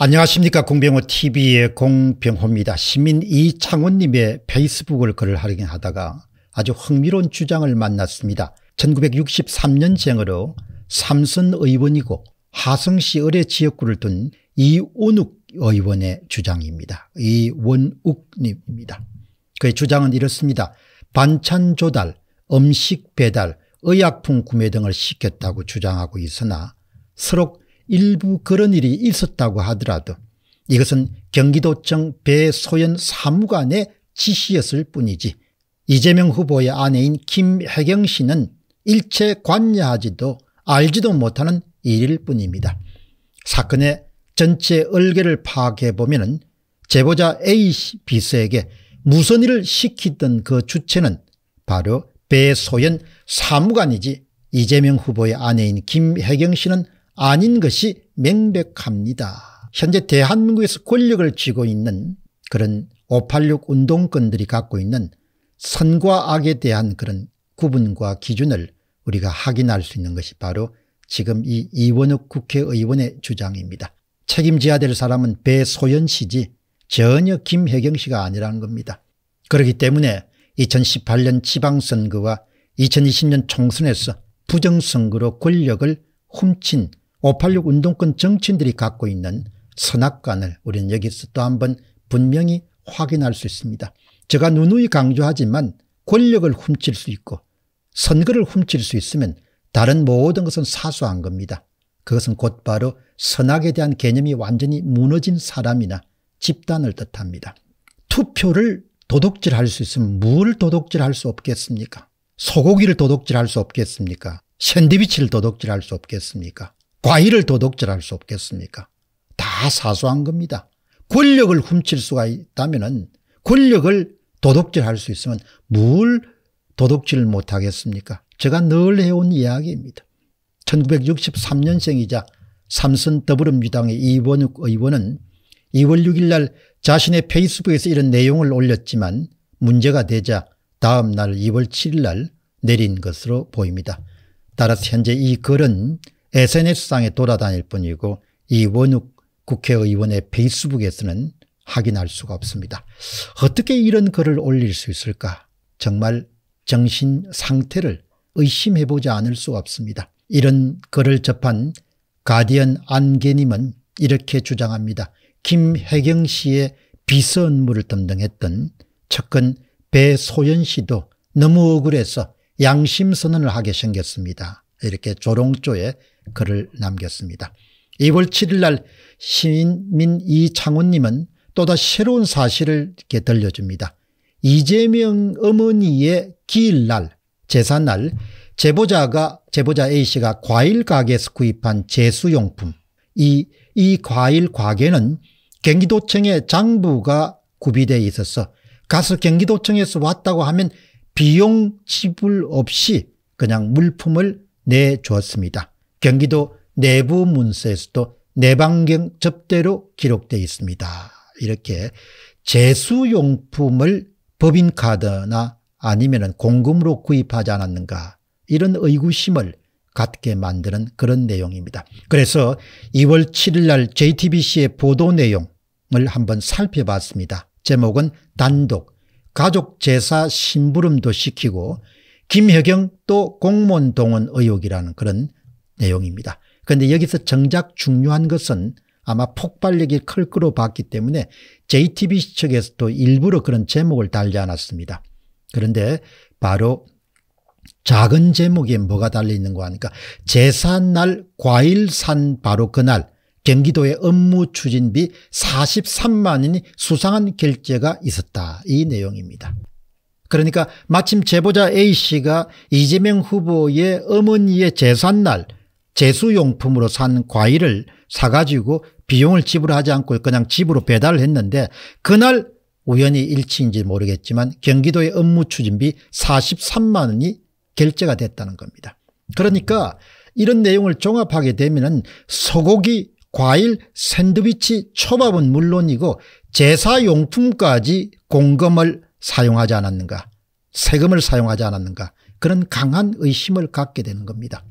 안녕하십니까 공병호 tv의 공병호입니다. 시민 이창원님의 페이스북을 글을 활용하다가 아주 흥미로운 주장을 만났습니다. 1963년생으로 삼선 의원이고 하성시 의뢰 지역구를 둔 이원욱 의원의 주장입니다. 이원욱님입니다. 그의 주장은 이렇습니다. 반찬 조달, 음식 배달, 의약품 구매 등을 시켰다고 주장하고 있으나 서로 일부 그런 일이 있었다고 하더라도 이것은 경기도청 배소연 사무관의 지시였을 뿐이지 이재명 후보의 아내인 김혜경 씨는 일체 관여하지도 알지도 못하는 일일 뿐입니다. 사건의 전체 얼개를 파악해보면 제보자 A 비서에게 무슨 일을 시키던 그 주체는 바로 배소연 사무관이지 이재명 후보의 아내인 김혜경 씨는 아닌 것이 명백합니다. 현재 대한민국에서 권력을 쥐고 있는 그런 586 운동권들이 갖고 있는 선과 악에 대한 그런 구분과 기준을 우리가 확인할 수 있는 것이 바로 지금 이 이원욱 국회의원의 주장입니다. 책임져야 될 사람은 배소연 씨지 전혀 김혜경 씨가 아니라는 겁니다. 그렇기 때문에 2018년 지방선거와 2020년 총선에서 부정선거로 권력을 훔친 586 운동권 정치인들이 갖고 있는 선악관을 우리는 여기서 또 한 번 분명히 확인할 수 있습니다. 제가 누누이 강조하지만 권력을 훔칠 수 있고 선거를 훔칠 수 있으면 다른 모든 것은 사소한 겁니다. 그것은 곧바로 선악에 대한 개념이 완전히 무너진 사람이나 집단을 뜻합니다. 투표를 도둑질할 수 있으면 무를 도둑질할 수 없겠습니까? 소고기를 도둑질할 수 없겠습니까? 샌드위치를 도둑질할 수 없겠습니까? 과일을 도둑질할 수 없겠습니까? 다 사소한 겁니다. 권력을 훔칠 수가 있다면 은 권력을 도둑질할 수 있으면 뭘 도둑질을 못하겠습니까? 제가 늘 해온 이야기입니다. 1963년생이자 삼선 더불어민주당의 이원욱 의원은 2월 6일 날 자신의 페이스북에서 이런 내용을 올렸지만 문제가 되자 다음 날 2월 7일 날 내린 것으로 보입니다. 따라서 현재 이 글은 SNS상에 돌아다닐 뿐이고 이원욱 국회의원의 페이스북에서는 확인할 수가 없습니다. 어떻게 이런 글을 올릴 수 있을까? 정말 정신 상태를 의심해보지 않을 수가 없습니다. 이런 글을 접한 가디언 안개님은 이렇게 주장합니다. 김혜경 씨의 비서 업무를 담당했던 측근 배소연 씨도 너무 억울해서 양심 선언을 하게 생겼습니다. 이렇게 조롱조에 글을 남겼습니다. 2월 7일 날 시민 이창훈님은 또다 새로운 사실을 이렇게 들려줍니다. 이재명 어머니의 기일날 제사날 제보자가 제보자 A씨가 과일 가게에서 구입한 제수용품 이, 이 과일 가게는 경기도청의 장부가 구비되어 있어서 가서 경기도청에서 왔다고 하면 비용 지불 없이 그냥 물품을 내주었습니다. 경기도 내부 문서에서도 내방경 접대로 기록되어 있습니다. 이렇게 제수용품을 법인카드나 아니면 공금으로 구입하지 않았는가 이런 의구심을 갖게 만드는 그런 내용입니다. 그래서 2월 7일 날 JTBC의 보도 내용을 한번 살펴봤습니다. 제목은 단독 가족 제사 심부름도 시키고 김혜경 또 공무원 동원 의혹이라는 그런 내용입니다. 그런데 여기서 정작 중요한 것은 아마 폭발력이 클 끌어봤기 때문에 JTBC 측에서도 일부러 그런 제목을 달지 않았습니다. 그런데 바로 작은 제목에 뭐가 달려있는가 하니까 제산날 과일산 바로 그날 경기도의 업무 추진비 43만 원이 수상한 결제가 있었다. 이 내용입니다. 그러니까 마침 제보자 A씨가 이재명 후보의 어머니의 재산날 재수용품으로 산 과일을 사가지고 비용을 지불하지 않고 그냥 집으로 배달을 했는데 그날 우연히 일치인지 모르겠지만 경기도의 업무 추진비 43만 원이 결제가 됐다는 겁니다. 그러니까 이런 내용을 종합하게 되면 소고기, 과일, 샌드위치, 초밥은 물론이고 제사용품까지 공금을 사용하지 않았는가 세금을 사용하지 않았는가 그런 강한 의심을 갖게 되는 겁니다.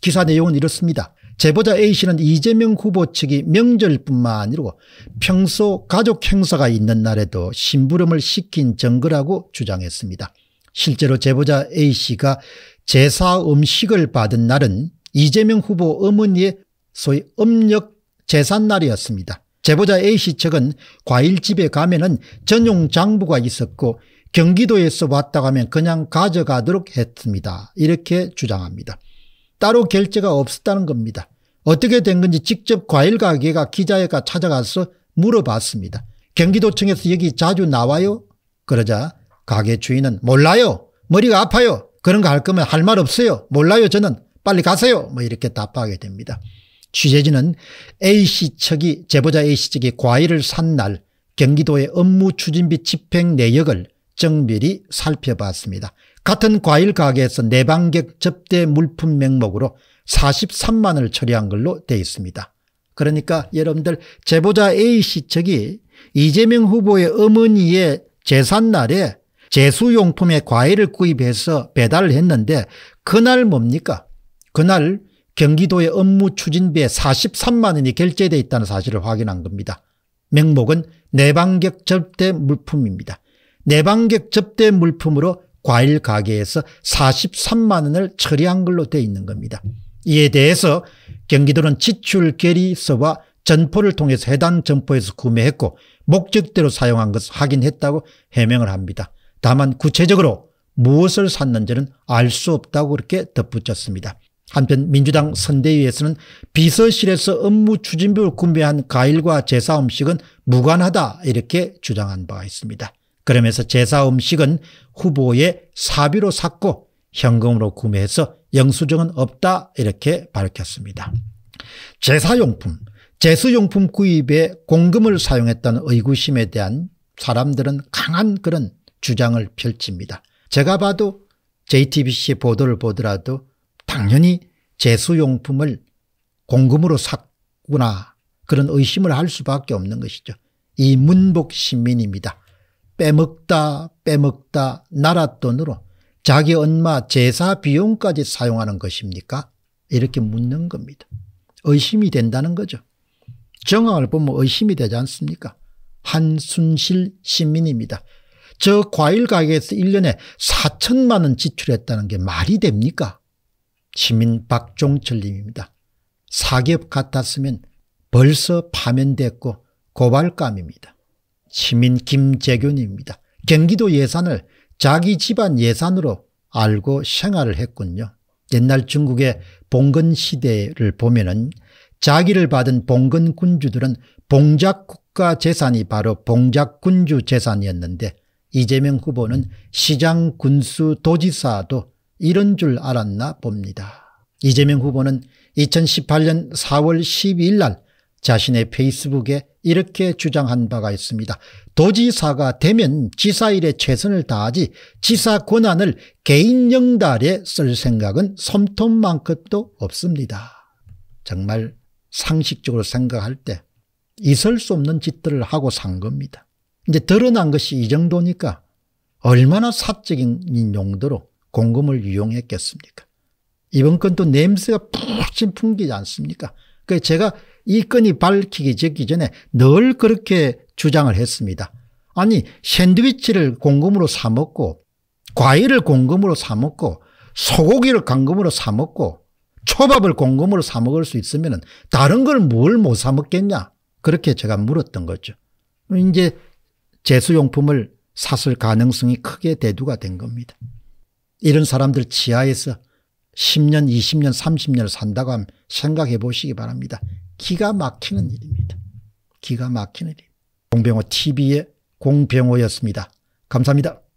기사 내용은 이렇습니다. 제보자 A씨는 이재명 후보 측이 명절뿐만 아니고 평소 가족 행사가 있는 날에도 심부름을 시킨 정거라고 주장했습니다. 실제로 제보자 A씨가 제사 음식을 받은 날은 이재명 후보 어머니의 소위 음력 재산날이었습니다. 제보자 A씨 측은 과일집에 가면은 전용 장부가 있었고 경기도에서 왔다 가면 그냥 가져가도록 했습니다. 이렇게 주장합니다. 따로 결제가 없었다는 겁니다. 어떻게 된 건지 직접 과일 가게가 기자회가 찾아가서 물어봤습니다. 경기도청에서 여기 자주 나와요? 그러자 가게 주인은 몰라요. 머리가 아파요. 그런 거 할 거면 할 말 없어요. 몰라요 저는. 빨리 가세요. 뭐 이렇게 답하게 됩니다. 취재진은 A씨 측이 제보자 A씨 측이 과일을 산 날 경기도의 업무 추진비 집행 내역을 정밀히 살펴봤습니다. 같은 과일 가게에서 내방객 접대 물품 명목으로 43만을 처리한 걸로 돼 있습니다. 그러니까 여러분들 제보자 A씨 측이 이재명 후보의 어머니의 재산날에 제수용품에 과일을 구입해서 배달을 했는데 그날 뭡니까? 그날 경기도의 업무 추진비에 43만 원이 결제돼 있다는 사실을 확인한 겁니다. 명목은 내방객 접대 물품입니다. 내방객 접대 물품으로 과일 가게에서 43만 원을 처리한 걸로 돼 있는 겁니다. 이에 대해서 경기도는 지출 결의서와 전포를 통해서 해당 점포에서 구매했고 목적대로 사용한 것을 확인했다고 해명을 합니다. 다만 구체적으로 무엇을 샀는지는 알 수 없다고 그렇게 덧붙였습니다. 한편 민주당 선대위에서는 비서실에서 업무 추진비를 구매한 가일과 제사 음식은 무관하다 이렇게 주장한 바가 있습니다. 그러면서 제사 음식은 후보의 사비로 샀고 현금으로 구매해서 영수증은 없다 이렇게 밝혔습니다. 제사용품, 제수용품 구입에 공금을 사용했다는 의구심에 대한 사람들은 강한 그런 주장을 펼칩니다. 제가 봐도 JTBC 보도를 보더라도 당연히 재수용품을 공금으로 샀구나 그런 의심을 할 수밖에 없는 것이죠. 이 문복 시민입니다. 빼먹다 빼먹다 나라 돈으로 자기 엄마 제사 비용까지 사용하는 것입니까? 이렇게 묻는 겁니다. 의심이 된다는 거죠. 정황을 보면 의심이 되지 않습니까? 한순실 시민입니다. 저 과일 가게에서 1년에 4천만 원 지출했다는 게 말이 됩니까? 시민 박종철님입니다. 사기업 같았으면 벌써 파면됐고 고발감입니다. 시민 김재균입니다. 경기도 예산을 자기 집안 예산으로 알고 생활을 했군요. 옛날 중국의 봉건 시대를 보면은 자기를 받은 봉건 군주들은 봉작 국가 재산이 바로 봉작 군주 재산이었는데 이재명 후보는 시장 군수 도지사도 이런 줄 알았나 봅니다. 이재명 후보는 2018년 4월 12일 날 자신의 페이스북에 이렇게 주장한 바가 있습니다. 도지사가 되면 지사일에 최선을 다하지 지사 권한을 개인 영달에 쓸 생각은 섬톱만큼도 없습니다. 정말 상식적으로 생각할 때 있을 수 없는 짓들을 하고 산 겁니다. 이제 드러난 것이 이 정도니까 얼마나 사적인 용도로 공금을 유용했겠습니까? 이번 건도 냄새가 푹신 풍기지 않습니까? 그 제가 이 건이 밝히기 전에 늘 그렇게 주장을 했습니다. 아니 샌드위치를 공금으로 사 먹고 과일을 공금으로 사 먹고 소고기를 공금으로 사 먹고 초밥을 공금으로 사 먹을 수 있으면 다른 걸 뭘 못 사 먹겠냐 그렇게 제가 물었던 거죠. 이제 제수용품을 샀을 가능성이 크게 대두가 된 겁니다. 이런 사람들 지하에서 10년, 20년, 30년을 산다고 하면 생각해 보시기 바랍니다. 기가 막히는 일입니다. 기가 막히는 일. 공병호 TV의 공병호였습니다. 감사합니다.